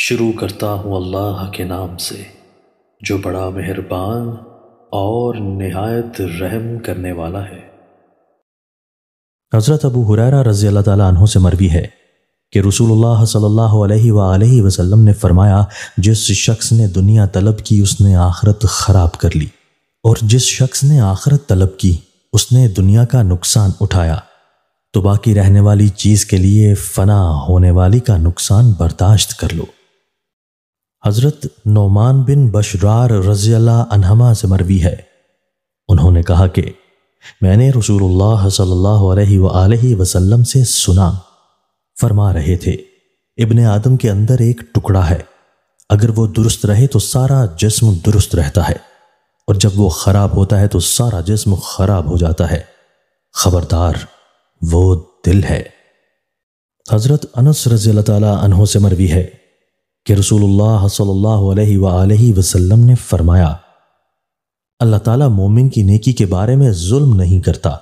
शुरू करता हूँ अल्लाह के नाम से जो बड़ा मेहरबान और नहायत रहम करने वाला है हज़रत अबू हुरैरा रज़ी अल्लाह तहों से मरवी है कि रसूलुल्लाह सल्लल्लाहु अलैहि वसल्लम ने फरमाया जिस शख्स ने दुनिया तलब की उसने आखरत ख़राब कर ली और जिस शख्स ने आखरत तलब की उसने दुनिया का नुकसान उठाया तो बाकी रहने वाली चीज़ के लिए फ़ना होने वाली का नुकसान बर्दाश्त कर लो हज़रत नौमान बिन बशरार रज़ील्ला अनहमा से मरवी है उन्होंने कहा कि मैंने रसूल सल्लल्लाहु वसल्लम से सुना फरमा रहे थे इब्ने आदम के अंदर एक टुकड़ा है अगर वो दुरुस्त रहे तो सारा जिस्म दुरुस्त रहता है और जब वो ख़राब होता है तो सारा जिस्म ख़राब हो जाता है ख़बरदार वो दिल है हज़रत अनस रज़ी तला तहों से मरवी है कि रसूल सल्लल्लाहु ने फरमाया अल्लाह ताला मोमिन की नेकी के बारे में जुल्म नहीं करता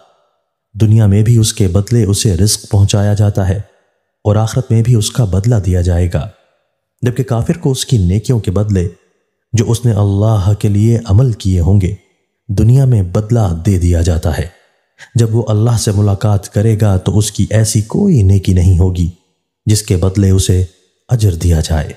दुनिया में भी उसके बदले उसे रिस्क पहुंचाया जाता है और आखरत में भी उसका बदला दिया जाएगा जबकि काफिर को उसकी नेकियों के बदले जो उसने अल्लाह के लिए अमल किए होंगे दुनिया में बदला दे दिया जाता है जब वो अल्लाह से मुलाकात करेगा तो उसकी ऐसी कोई नेकी नहीं होगी जिसके बदले उसे अजर दिया जाए